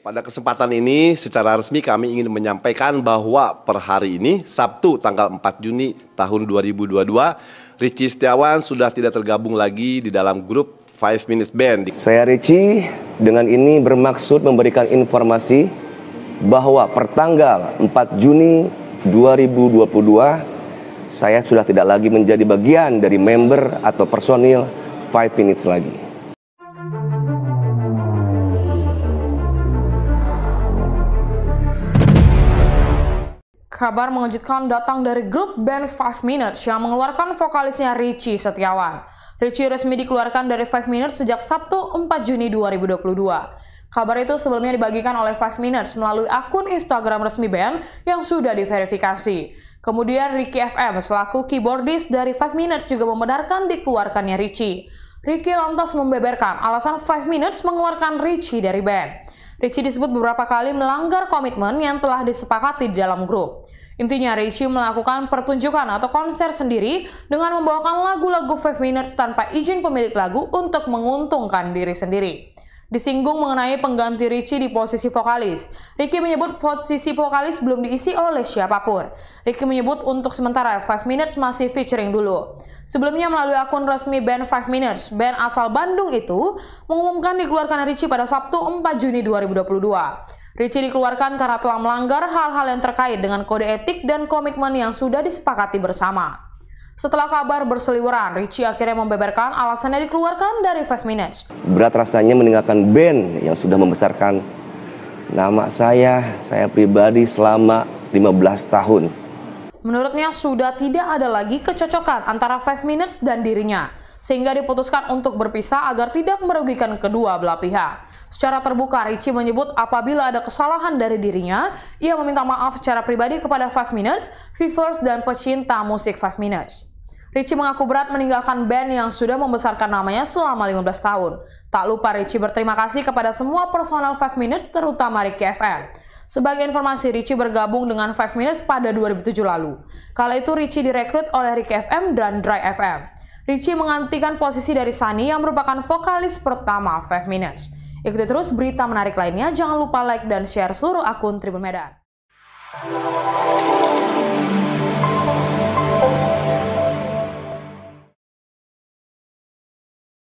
Pada kesempatan ini secara resmi kami ingin menyampaikan bahwa per hari ini Sabtu tanggal 4 Juni tahun 2022 Ricci Setiawan sudah tidak tergabung lagi di dalam grup Five Minutes Band. Saya Ricci dengan ini bermaksud memberikan informasi bahwa per tanggal 4 Juni 2022 saya sudah tidak lagi menjadi bagian dari member atau personil Five Minutes lagi. Kabar mengejutkan datang dari grup band Five Minutes yang mengeluarkan vokalisnya Richie Setiawan. Richie resmi dikeluarkan dari Five Minutes sejak Sabtu 4 Juni 2022. Kabar itu sebelumnya dibagikan oleh Five Minutes melalui akun Instagram resmi band yang sudah diverifikasi. Kemudian Ricky FM selaku keyboardist dari Five Minutes juga membenarkan dikeluarkannya Richie. Ricky lantas membeberkan alasan Five Minutes mengeluarkan Richie dari band. Richie disebut beberapa kali melanggar komitmen yang telah disepakati di dalam grup. Intinya Richie melakukan pertunjukan atau konser sendiri dengan membawakan lagu-lagu 5 Minutes tanpa izin pemilik lagu untuk menguntungkan diri sendiri. Disinggung mengenai pengganti Ricci di posisi vokalis. Ricky menyebut posisi vokalis belum diisi oleh siapapun. Ricky menyebut untuk sementara Five Minutes masih featuring dulu. Sebelumnya melalui akun resmi band Five Minutes, band asal Bandung itu mengumumkan dikeluarkan Ricci pada Sabtu 4 Juni 2022. Ricci dikeluarkan karena telah melanggar hal-hal yang terkait dengan kode etik dan komitmen yang sudah disepakati bersama. Setelah kabar berseliweran, Richie akhirnya membeberkan alasannya dikeluarkan dari Five Minutes. Berat rasanya meninggalkan band yang sudah membesarkan nama saya, saya pribadi selama 15 tahun. Menurutnya sudah tidak ada lagi kecocokan antara Five Minutes dan dirinya sehingga diputuskan untuk berpisah agar tidak merugikan kedua belah pihak. Secara terbuka, Richie menyebut apabila ada kesalahan dari dirinya, ia meminta maaf secara pribadi kepada Five Minutes, Fivers, dan pecinta musik Five Minutes. Richie mengaku berat meninggalkan band yang sudah membesarkan namanya selama 15 tahun. Tak lupa Richie berterima kasih kepada semua personal Five Minutes terutama Ricky FM. Sebagai informasi, Richie bergabung dengan Five Minutes pada 2007 lalu. Kala itu Richie direkrut oleh Ricky FM dan Dry FM. Richie mengantikan posisi dari Sunny yang merupakan vokalis pertama 5 Minutes. Ikuti terus berita menarik lainnya, jangan lupa like dan share seluruh akun Tribun Medan.